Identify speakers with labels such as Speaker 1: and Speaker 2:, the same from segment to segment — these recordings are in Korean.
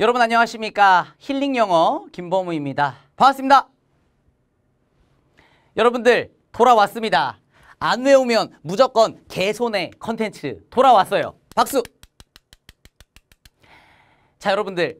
Speaker 1: 여러분 안녕하십니까 힐링 영어 김범우입니다 반갑습니다 여러분들 돌아왔습니다 안 외우면 무조건 개손의 컨텐츠 돌아왔어요 박수 자 여러분들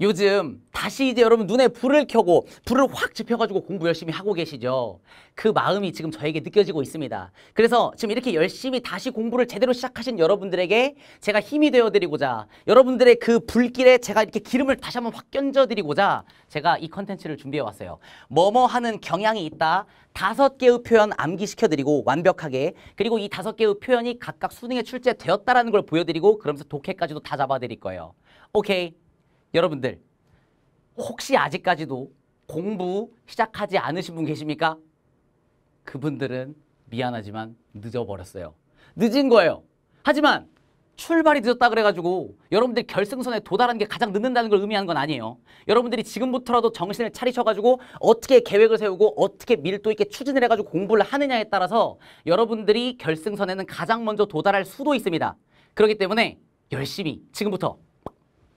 Speaker 1: 요즘 다시 이제 여러분 눈에 불을 켜고 불을 확 지펴가지고 공부 열심히 하고 계시죠. 그 마음이 지금 저에게 느껴지고 있습니다. 그래서 지금 이렇게 열심히 다시 공부를 제대로 시작하신 여러분들에게 제가 힘이 되어드리고자 여러분들의 그 불길에 제가 이렇게 기름을 다시 한번 확 견져드리고자 제가 이 컨텐츠를 준비해왔어요. 뭐뭐 하는 경향이 있다. 다섯 개의 표현 암기시켜드리고 완벽하게 그리고 이 다섯 개의 표현이 각각 수능에 출제되었다라는 걸 보여드리고 그러면서 독해까지도 다 잡아드릴 거예요. 오케이. 여러분들 혹시 아직까지도 공부 시작하지 않으신 분 계십니까? 그분들은 미안하지만 늦어버렸어요. 늦은 거예요. 하지만 출발이 늦었다 그래가지고 여러분들 결승선에 도달하는게 가장 늦는다는 걸 의미하는 건 아니에요. 여러분들이 지금부터라도 정신을 차리셔가지고 어떻게 계획을 세우고 어떻게 밀도 있게 추진을 해가지고 공부를 하느냐에 따라서 여러분들이 결승선에는 가장 먼저 도달할 수도 있습니다. 그렇기 때문에 열심히 지금부터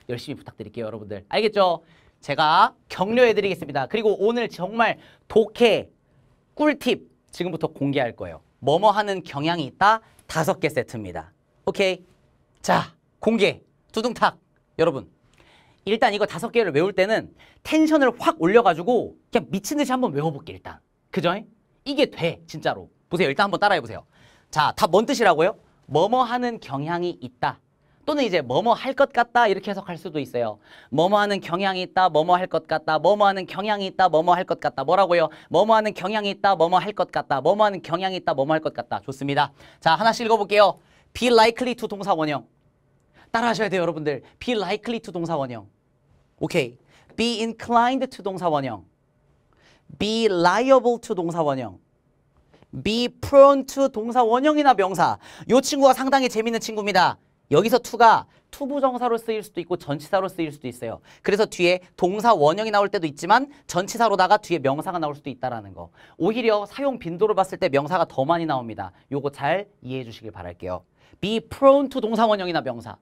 Speaker 1: 열심히 부탁드릴게요, 여러분들. 알겠죠? 제가 격려해드리겠습니다. 그리고 오늘 정말 독해, 꿀팁 지금부터 공개할 거예요. 뭐뭐 하는 경향이 있다 다섯 개 세트입니다. 오케이? 자, 공개. 두둥탁. 여러분. 일단 이거 다섯 개를 외울 때는 텐션을 확 올려가지고 그냥 미친 듯이 한번 외워볼게 일단. 그죠? 이게 돼 진짜로. 보세요. 일단 한번 따라해보세요. 자, 답 뭔 뜻이라고요? 뭐뭐 하는 경향이 있다. 또는 이제 뭐뭐 할 것 같다 이렇게 해석할 수도 있어요. 뭐뭐 하는 경향이 있다, 뭐뭐 할 것 같다, 뭐뭐 하는 경향이 있다, 뭐뭐 할 것 같다. 뭐라고요? 뭐뭐 하는 경향이 있다, 뭐뭐 할 것 같다, 뭐뭐 하는 경향이 있다, 뭐뭐 할 것 같다. 좋습니다. 자, 하나씩 읽어볼게요. be likely to 동사 원형. 따라하셔야 돼요, 여러분들. be likely to 동사 원형. 오케이. be inclined to 동사 원형. be liable to 동사 원형. be prone to 동사 원형이나 명사. 이 친구가 상당히 재밌는 친구입니다. 여기서 투가 투부정사로 쓰일 수도 있고 전치사로 쓰일 수도 있어요. 그래서 뒤에 동사 원형이 나올 때도 있지만 전치사로다가 뒤에 명사가 나올 수도 있다는 거. 오히려 사용 빈도를 봤을 때 명사가 더 많이 나옵니다. 요거 잘 이해해 주시길 바랄게요. be prone to 동사 원형이나 명사.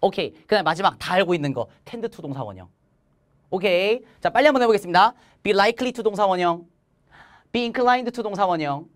Speaker 1: 오케이. 그다음 마지막 다 알고 있는 거. tend to 동사 원형. 오케이. 자, 빨리 한번 해보겠습니다. be likely to 동사 원형. be inclined to 동사 원형.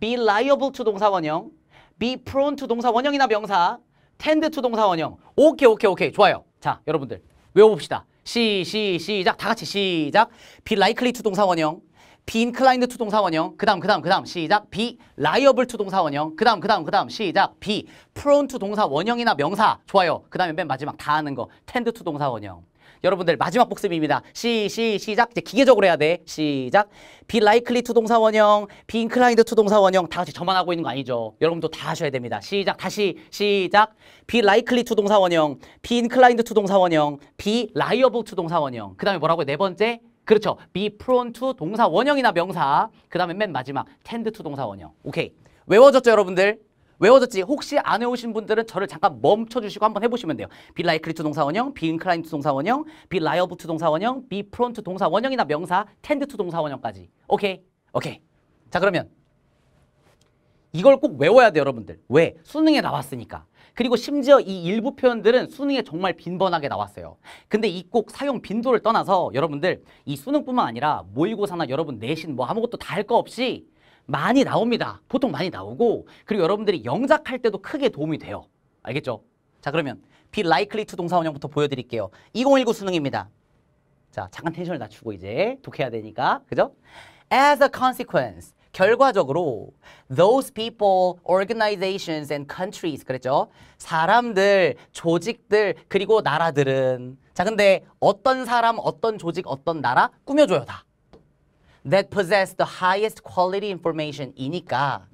Speaker 1: be liable to 동사 원형. be prone to 동사 원형이나 명사. 텐드 투 동사 원형. 오케이, 오케이, 오케이. 좋아요. 자, 여러분들 외워봅시다. 시, 시, 시작. 다 같이 시작. 비 라이클리 투 동사 원형. 비 인클라인드 투 동사 원형. 그다음, 그다음, 그다음. 시작. 비 라이어블 투 동사 원형. 그다음, 그다음, 그다음. 시작. 비 프론 투 동사 원형이나 명사. 좋아요. 그다음에 맨 마지막 다 하는 거. 텐드 투 동사 원형. 여러분들 마지막 복습입니다. 시, 시, 시작. 이제 기계적으로 해야 돼. 시작. 비 라이클리 투동사 원형, 비 인클라인드 투동사 원형 다 같이 저만 하고 있는 거 아니죠. 여러분도 다 하셔야 됩니다. 시작. 다시 시작. 비 라이클리 투동사 원형, 비 인클라인드 투동사 원형, 비 라이어블 투동사 원형. 그 다음에 뭐라고요? 네 번째. 그렇죠. be prone to 동사 원형이나 명사. 그 다음에 맨 마지막 tend to 동사 원형. 오케이. 외워졌죠, 여러분들? 외워졌지? 혹시 안 외우신 분들은 저를 잠깐 멈춰주시고 한번 해보시면 돼요. be likely to 동사원형, be inclined to 동사원형, be liable to 동사원형, be prone to 동사원형이나 명사, tend to 동사원형까지. 오케이? 오케이. 자 그러면 이걸 꼭 외워야 돼요 여러분들. 왜? 수능에 나왔으니까. 그리고 심지어 이 일부 표현들은 수능에 정말 빈번하게 나왔어요. 근데 이 꼭 사용 빈도를 떠나서 여러분들 이 수능뿐만 아니라 모의고사나 여러분 내신 뭐 아무것도 다 할 거 없이 많이 나옵니다. 보통 많이 나오고 그리고 여러분들이 영작할 때도 크게 도움이 돼요. 알겠죠? 자 그러면 be likely to 동사원형부터 보여드릴게요. 2019 수능입니다. 자 잠깐 텐션을 낮추고 이제 독해야 되니까 그죠? As a consequence, 결과적으로 those people, organizations and countries 그랬죠. 사람들, 조직들, 그리고 나라들은 자 근데 어떤 사람, 어떤 조직, 어떤 나라 꾸며줘요 다. that possess the highest quality information 이니까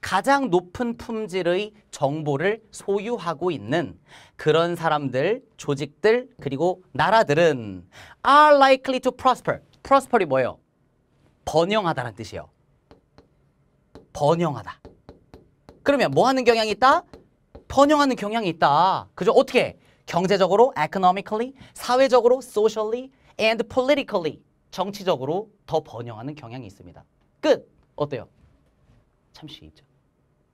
Speaker 1: 가장 높은 품질의 정보를 소유하고 있는 그런 사람들, 조직들, 그리고 나라들은 are likely to prosper. prosper이 뭐예요? 번영하다는 뜻이에요. 번영하다. 그러면 뭐 하는 경향이 있다? 번영하는 경향이 있다. 그죠? 어떻게? 경제적으로, economically, 사회적으로, socially, and politically. 정치적으로 더 번영하는 경향이 있습니다. 끝! 어때요? 참시 있죠.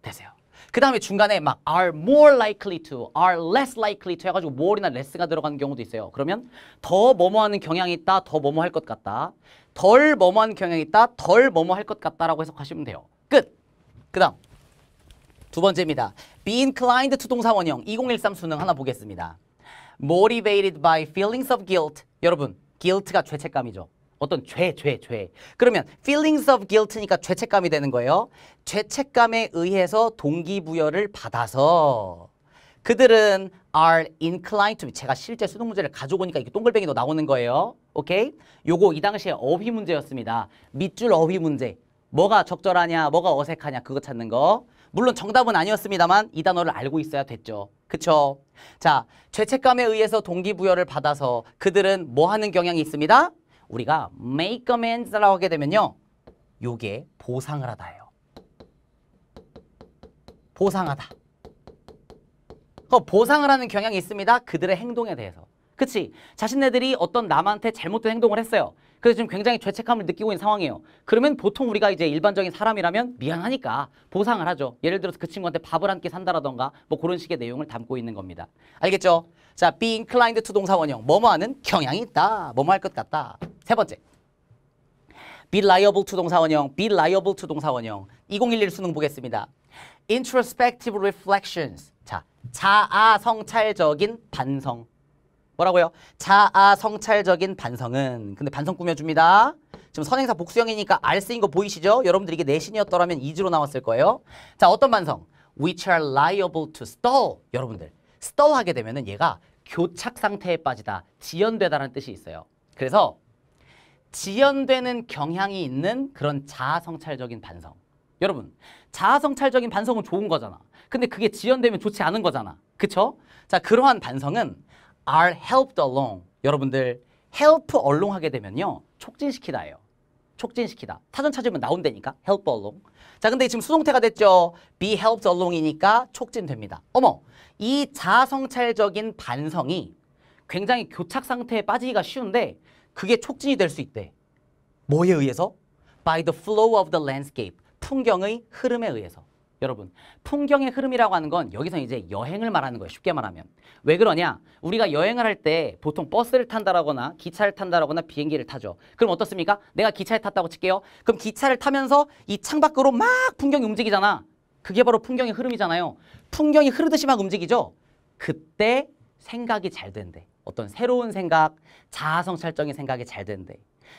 Speaker 1: 되세요. 그 다음에 중간에 막 are more likely to, are less likely to 해가지고 more이나 less가 들어가는 경우도 있어요. 그러면 더 뭐뭐하는 경향이 있다, 더 뭐뭐 할것 같다. 덜 뭐뭐하는 경향이 있다, 덜 뭐뭐 할것 같다라고 해석하시면 돼요. 끝! 그 다음 두 번째입니다. be inclined to 동사원형 2013 수능 하나 보겠습니다. motivated by feelings of guilt 여러분, guilt가 죄책감이죠. 어떤 죄, 죄, 죄. 그러면 feelings of guilt니까 죄책감이 되는 거예요. 죄책감에 의해서 동기부여를 받아서 그들은 are inclined to 제가 실제 수능 문제를 가져고 오니까 이게 동글뱅이도 나오는 거예요. 오케이? 요거 이 당시에 어휘 문제였습니다. 밑줄 어휘 문제. 뭐가 적절하냐, 뭐가 어색하냐 그거 찾는 거. 물론 정답은 아니었습니다만 이 단어를 알고 있어야 됐죠. 그쵸? 자, 죄책감에 의해서 동기부여를 받아서 그들은 뭐 하는 경향이 있습니다? 우리가 make amends라고 하게 되면요. 요게 보상을 하다예요. 보상하다. 그 보상을 하는 경향이 있습니다. 그들의 행동에 대해서. 그치? 자신네들이 어떤 남한테 잘못된 행동을 했어요. 그래서 지금 굉장히 죄책감을 느끼고 있는 상황이에요. 그러면 보통 우리가 이제 일반적인 사람이라면 미안하니까 보상을 하죠. 예를 들어서 그 친구한테 밥을 한끼 산다라던가 뭐 그런 식의 내용을 담고 있는 겁니다. 알겠죠? 자, be inclined to 동사원형. 뭐뭐 하는 경향이 있다. 뭐뭐 할것 같다. 세 번째. be liable to 동사원형, be liable to 동사원형. 2011 수능 보겠습니다. introspective reflections. 자, 자아성찰적인 반성. 뭐라고요? 자아성찰적인 반성은 근데 반성 꾸며줍니다. 지금 선행사 복수형이니까 R 쓰인 거 보이시죠? 여러분들 이게 내신이었더라면 2주로 나왔을 거예요. 자, 어떤 반성? which are liable to stall. 여러분들, stall 하게 되면 얘가 교착 상태에 빠지다, 지연되다라는 뜻이 있어요. 그래서 지연되는 경향이 있는 그런 자아성찰적인 반성. 여러분, 자아성찰적인 반성은 좋은 거잖아. 근데 그게 지연되면 좋지 않은 거잖아. 그쵸? 자, 그러한 반성은 are helped along. 여러분들, help along 하게 되면요. 촉진시키다예요. 촉진시키다. 타전 찾으면 나온다니까. help along. 자, 근데 지금 수동태가 됐죠. be helped along이니까 촉진됩니다. 어머, 이 자아성찰적인 반성이 굉장히 교착 상태에 빠지기가 쉬운데 그게 촉진이 될 수 있대. 뭐에 의해서? By the flow of the landscape. 풍경의 흐름에 의해서. 여러분, 풍경의 흐름이라고 하는 건 여기서 이제 여행을 말하는 거예요. 쉽게 말하면. 왜 그러냐? 우리가 여행을 할 때 보통 버스를 탄다라거나 기차를 탄다라거나 비행기를 타죠. 그럼 어떻습니까? 내가 기차에 탔다고 칠게요. 그럼 기차를 타면서 이 창밖으로 막 풍경이 움직이잖아. 그게 바로 풍경의 흐름이잖아요. 풍경이 흐르듯이 막 움직이죠. 그때 생각이 잘 된대. 어떤 새로운 생각, 자아성찰적인 생각이 잘 된대.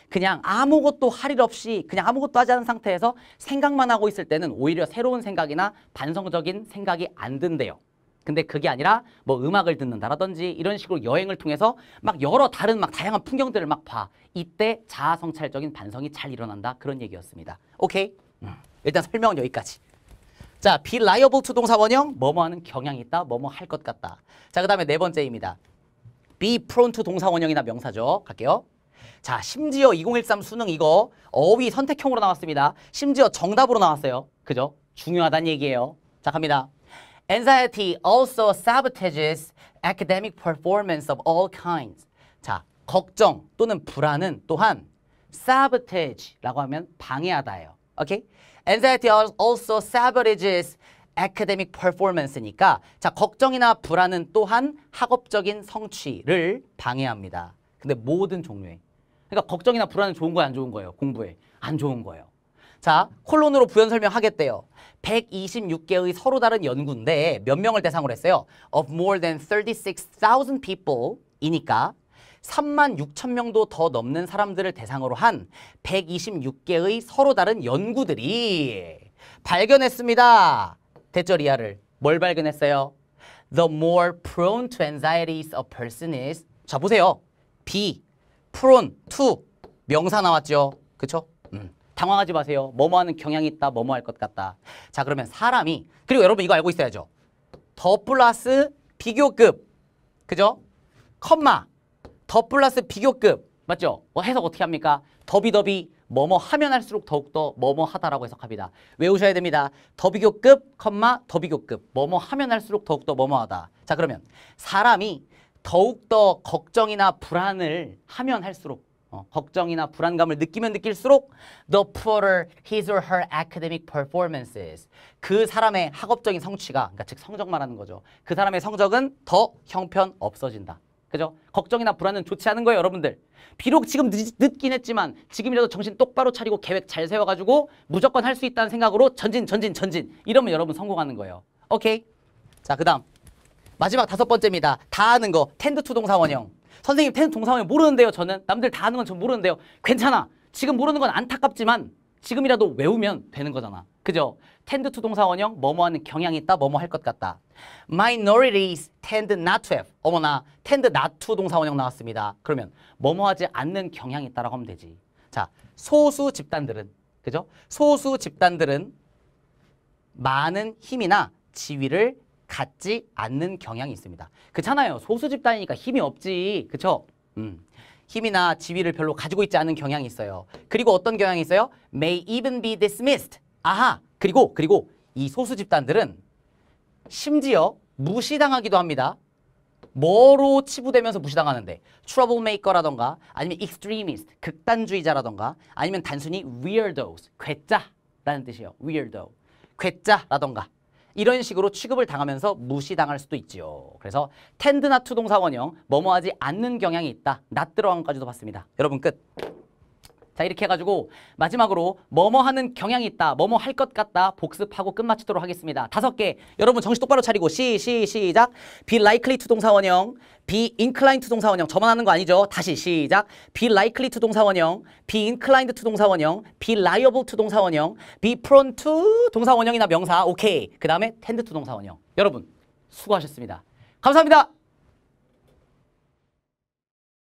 Speaker 1: 그냥 아무것도 할 일 없이 그냥 아무것도 하지 않은 상태에서 생각만 하고 있을 때는 오히려 새로운 생각이나 반성적인 생각이 안 든대요. 근데 그게 아니라 뭐 음악을 듣는다라든지 이런 식으로 여행을 통해서 막 여러 다른 막 다양한 풍경들을 막 봐. 이때 자아성찰적인 반성이 잘 일어난다. 그런 얘기였습니다. 오케이? 음. 일단 설명은 여기까지. 자, be liable to 동사 원형 뭐뭐 하는 경향이 있다. 뭐뭐 할 것 같다. 자, 그다음에 네 번째입니다. be prone to 동사 원형이나 명사죠. 갈게요. 자, 심지어 2013 수능 이거 어휘 선택형으로 나왔습니다. 심지어 정답으로 나왔어요. 그죠? 중요하단 얘기예요. 자, 갑니다. Anxiety also sabotages academic performance of all kinds. 자, 걱정 또는 불안은 또한 sabotage라고 하면 방해하다예요. 오케이? Anxiety also savages academic performance니까 자 걱정이나 불안은 또한 학업적인 성취를 방해합니다. 근데 모든 종류의 그러니까 걱정이나 불안은 좋은 거예요 안 좋은 거예요 공부에 안 좋은 거예요. 자 콜론으로 부연 설명하겠대요. 126개의 서로 다른 연구인데 몇 명을 대상으로 했어요? Of more than 36,000 people 이니까 3만 6천 명도 더 넘는 사람들을 대상으로 한 126개의 서로 다른 연구들이 발견했습니다. 대절 이하를 뭘 발견했어요? The more prone to a n x i e t i s a person is 자 보세요. B, prone, to 명사 나왔죠. 그쵸? 음. 당황하지 마세요. 뭐뭐 하는 경향이 있다. 뭐뭐 할 것 같다. 자 그러면 사람이 그리고 여러분 이거 알고 있어야죠. 더 플러스 비교급 그죠? 컴마 더 플러스 비교급 맞죠? 뭐 해석 어떻게 합니까? 더비더비 뭐뭐 하면 할수록 더욱더 뭐뭐 하다라고 해석합니다. 외우셔야 됩니다. 더비교급, 컴마 더비교급 뭐뭐 하면 할수록 더욱더 뭐뭐 하다. 자 그러면 사람이 더욱더 걱정이나 불안을 하면 할수록 어, 걱정이나 불안감을 느끼면 느낄수록 the poorer his or her academic performances 그 사람의 학업적인 성취가 그러니까 즉 성적 말하는 거죠. 그 사람의 성적은 더 형편 없어진다. 그죠? 걱정이나 불안은 좋지 않은 거예요, 여러분들. 비록 지금 늦, 긴 했지만 지금이라도 정신 똑바로 차리고 계획 잘 세워가지고 무조건 할 수 있다는 생각으로 전진, 전진, 전진. 이러면 여러분 성공하는 거예요. 오케이? 자, 그 다음. 마지막 다섯 번째입니다. 다 아는 거. 텐드 투 동사원형. 선생님, 텐드 동사원형 모르는데요, 저는. 남들 다 아는 건 전 모르는데요. 괜찮아. 지금 모르는 건 안타깝지만 지금이라도 외우면 되는 거잖아. 그죠? tend to 동사 원형 뭐뭐 하는 경향이 있다 뭐뭐 할것 같다 minorities tend not to have 어머나 tend not to 동사 원형 나왔습니다 그러면 뭐뭐 하지 않는 경향이 있다라고 하면 되지 자 소수 집단들은 그죠? 소수 집단들은 많은 힘이나 지위를 갖지 않는 경향이 있습니다 그렇잖아요 소수 집단이니까 힘이 없지 그쵸? 음. 힘이나 지위를 별로 가지고 있지 않은 경향이 있어요 그리고 어떤 경향이 있어요? may even be dismissed 아하 그리고 그리고 이 소수 집단들은 심지어 무시당하기도 합니다. 뭐로 치부되면서 무시당하는데 트러블메이커라던가 아니면 익스트리미스트 극단주의자라던가 아니면 단순히 weirdos 괴짜라는 뜻이에요. weirdo 괴짜라던가 이런 식으로 취급을 당하면서 무시당할 수도 있지요. 그래서 텐드나 투동사원형 뭐뭐하지 않는 경향이 있다. 낯 들어간까지도 봤습니다. 여러분 끝. 자 이렇게 해가지고 마지막으로 뭐뭐 하는 경향이 있다 뭐뭐 할 것 같다 복습하고 끝마치도록 하겠습니다 다섯 개 여러분 정신 똑바로 차리고 시시 시작 be likely to 동사원형 be inclined to 동사원형 저만 하는 거 아니죠 다시 시작 be likely to 동사원형 be inclined to 동사원형 be liable to 동사원형 be prone to 동사원형이나 명사 오케이 그 다음에 tend to 동사원형 여러분 수고하셨습니다 감사합니다